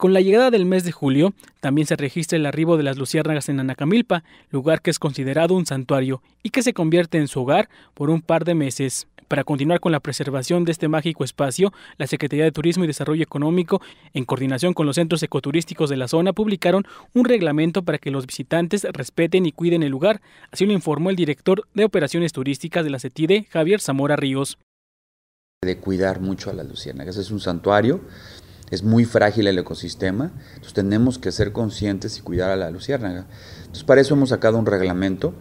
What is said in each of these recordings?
Con la llegada del mes de julio, también se registra el arribo de las luciérnagas en Anacamilpa, lugar que es considerado un santuario y que se convierte en su hogar por un par de meses. Para continuar con la preservación de este mágico espacio, la Secretaría de Turismo y Desarrollo Económico, en coordinación con los centros ecoturísticos de la zona, publicaron un reglamento para que los visitantes respeten y cuiden el lugar, así lo informó el director de Operaciones Turísticas de la CETIDE, Javier Zamora Ríos. De cuidar mucho a las luciérnagas, es un santuario es muy frágil el ecosistema, entonces tenemos que ser conscientes y cuidar a la luciérnaga. Entonces para eso hemos sacado un reglamento,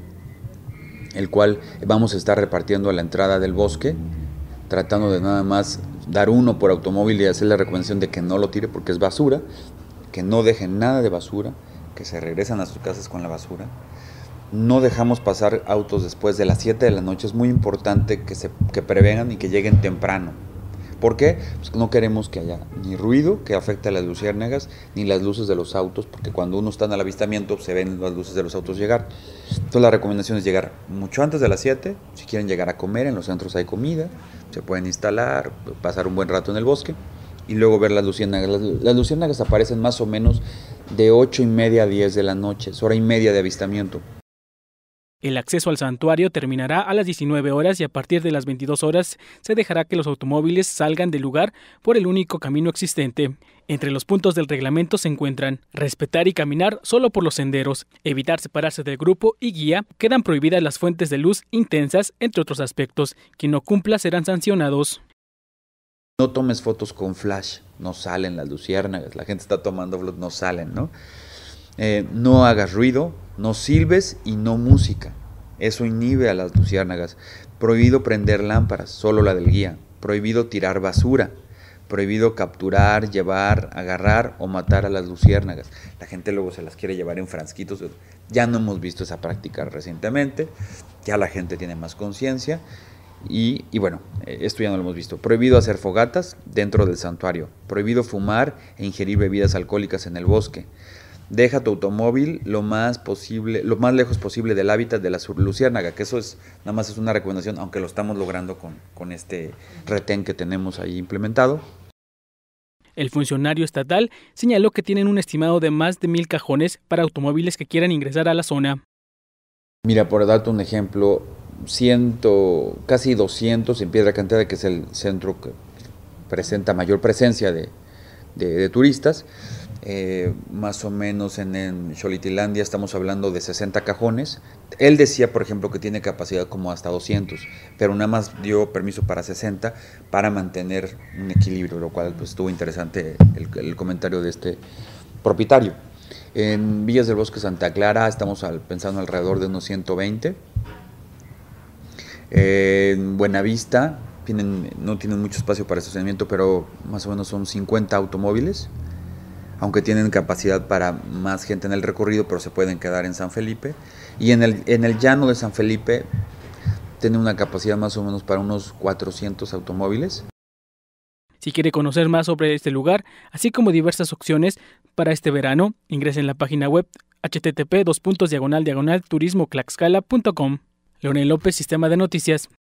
el cual vamos a estar repartiendo a la entrada del bosque, tratando de nada más dar uno por automóvil y hacer la recomendación de que no lo tire porque es basura, que no dejen nada de basura, que se regresan a sus casas con la basura. No dejamos pasar autos después de las 7 de la noche, es muy importante que se que prevengan y que lleguen temprano. ¿Por qué? Pues no queremos que haya ni ruido que afecte a las luciérnagas, ni las luces de los autos, porque cuando uno está en el avistamiento se ven las luces de los autos llegar. Entonces la recomendación es llegar mucho antes de las 7, si quieren llegar a comer, en los centros hay comida, se pueden instalar, pasar un buen rato en el bosque y luego ver las luciérnagas. Las, las luciérnagas aparecen más o menos de 8 y media a 10 de la noche, es hora y media de avistamiento. El acceso al santuario terminará a las 19 horas y a partir de las 22 horas se dejará que los automóviles salgan del lugar por el único camino existente. Entre los puntos del reglamento se encuentran respetar y caminar solo por los senderos, evitar separarse del grupo y guía, quedan prohibidas las fuentes de luz intensas, entre otros aspectos. Quien no cumpla serán sancionados. No tomes fotos con flash, no salen las luciérnagas, la gente está tomando fotos, no salen, ¿no? Eh, no hagas ruido, no silbes y no música. Eso inhibe a las luciérnagas. Prohibido prender lámparas, solo la del guía. Prohibido tirar basura. Prohibido capturar, llevar, agarrar o matar a las luciérnagas. La gente luego se las quiere llevar en frasquitos. Ya no hemos visto esa práctica recientemente. Ya la gente tiene más conciencia. Y, y, bueno, esto ya no lo hemos visto. Prohibido hacer fogatas dentro del santuario. Prohibido fumar e ingerir bebidas alcohólicas en el bosque deja tu automóvil lo más posible, lo más lejos posible del hábitat de la surluciérnaga, que eso es, nada más es una recomendación, aunque lo estamos logrando con, este retén que tenemos ahí implementado. El funcionario estatal señaló que tienen un estimado de más de mil cajones para automóviles que quieran ingresar a la zona. Mira, por darte un ejemplo, ciento, casi 200 en Piedra Cantera, que es el centro que presenta mayor presencia de, de turistas, eh, más o menos en, Cholitilandia estamos hablando de 60 cajones. Él decía, por ejemplo, que tiene capacidad como hasta 200, pero nada más dio permiso para 60 para mantener un equilibrio, lo cual pues, estuvo interesante el, comentario de este propietario. En Villas del Bosque Santa Clara estamos pensando alrededor de unos 120. en Buenavista tienen, no tienen mucho espacio para estacionamiento, pero más o menos son 50 automóviles aunque tienen capacidad para más gente en el recorrido, pero se pueden quedar en San Felipe. Y en el, en el llano de San Felipe tiene una capacidad más o menos para unos 400 automóviles. Si quiere conocer más sobre este lugar, así como diversas opciones para este verano, ingrese en la página web http turismoclaxcala.com. Leonel López, Sistema de Noticias.